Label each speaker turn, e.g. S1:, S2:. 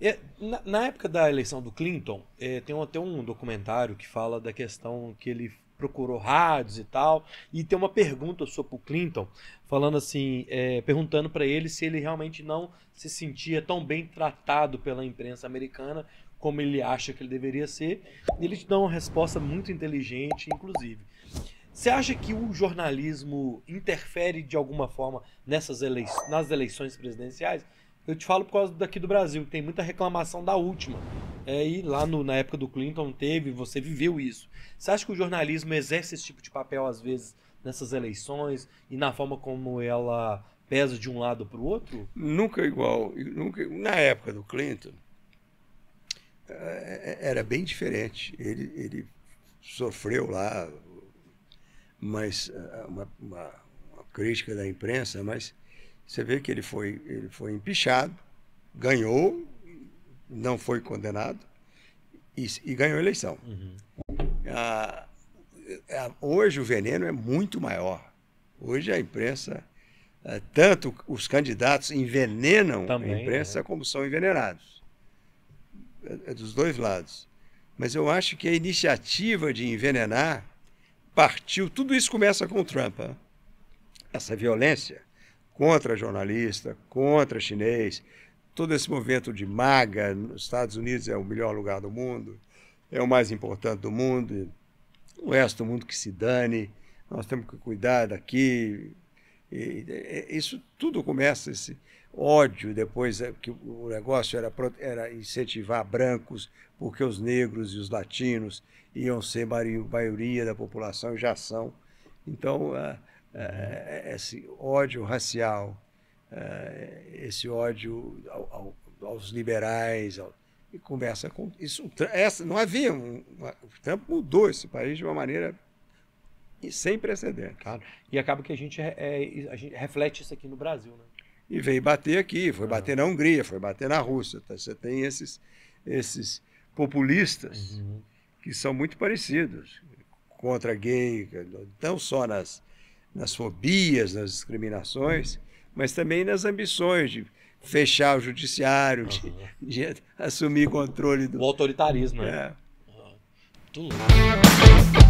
S1: É, na, na, época da eleição do Clinton, é, tem até um, documentário que fala da questão que ele procurou rádios e tal, e tem uma pergunta sua o Clinton, falando assim, é, perguntando para ele se ele realmente não se sentia tão bem tratado pela imprensa americana como ele acha que ele deveria ser. E ele te dá uma resposta muito inteligente, inclusive. Você acha que o jornalismo interfere de alguma forma nessas eleições, nas eleições presidenciais? Eu te falo por causa daqui do Brasil, tem muita reclamação da última. É, e lá no, na época do Clinton teve, você viveu isso. Você acha que o jornalismo exerce esse tipo de papel às vezes nessas eleições e na forma como ela pesa de um lado para o outro? Nunca igual. Nunca, na época do
S2: Clinton é, é, era bem diferente. Ele, ele sofreu lá mas ah, uma, uma, uma crítica da imprensa, mas você vê que ele foi, ele foi empichado, ganhou, não foi condenado e, e ganhou a eleição. Uhum. Ah, é, hoje o veneno é muito maior. Hoje a imprensa, é, tanto os candidatos envenenam Também, a imprensa é. como são envenenados. É, é dos dois lados. Mas eu acho que a iniciativa de envenenar partiu. Tudo isso começa com o Trump. Hein? Essa violência contra jornalista, contra chinês, todo esse movimento de maga, nos Estados Unidos é o melhor lugar do mundo, é o mais importante do mundo, o resto do mundo que se dane, nós temos que cuidar daqui. E, e, isso tudo começa, esse ódio depois, é que o negócio era, era incentivar brancos, porque os negros e os latinos iam ser maioria da população e já são. Então, uh, uh, esse ódio racial, uh, esse ódio ao, ao, aos liberais, ao, e conversa com isso. Essa não havia um, uma, o Trump mudou esse país de uma maneira sem precedentes. Claro.
S1: E acaba que a gente, é, a gente reflete isso aqui no Brasil, né?
S2: E veio bater aqui, foi ah. bater na Hungria, foi bater na Rússia. Tá? Você tem esses, esses populistas uhum. que são muito parecidos contra gay, não só nas nas fobias, nas discriminações, mas também nas ambições de fechar o judiciário, de, de, assumir controle do. O autoritarismo, né? é. Uhum. Tudo.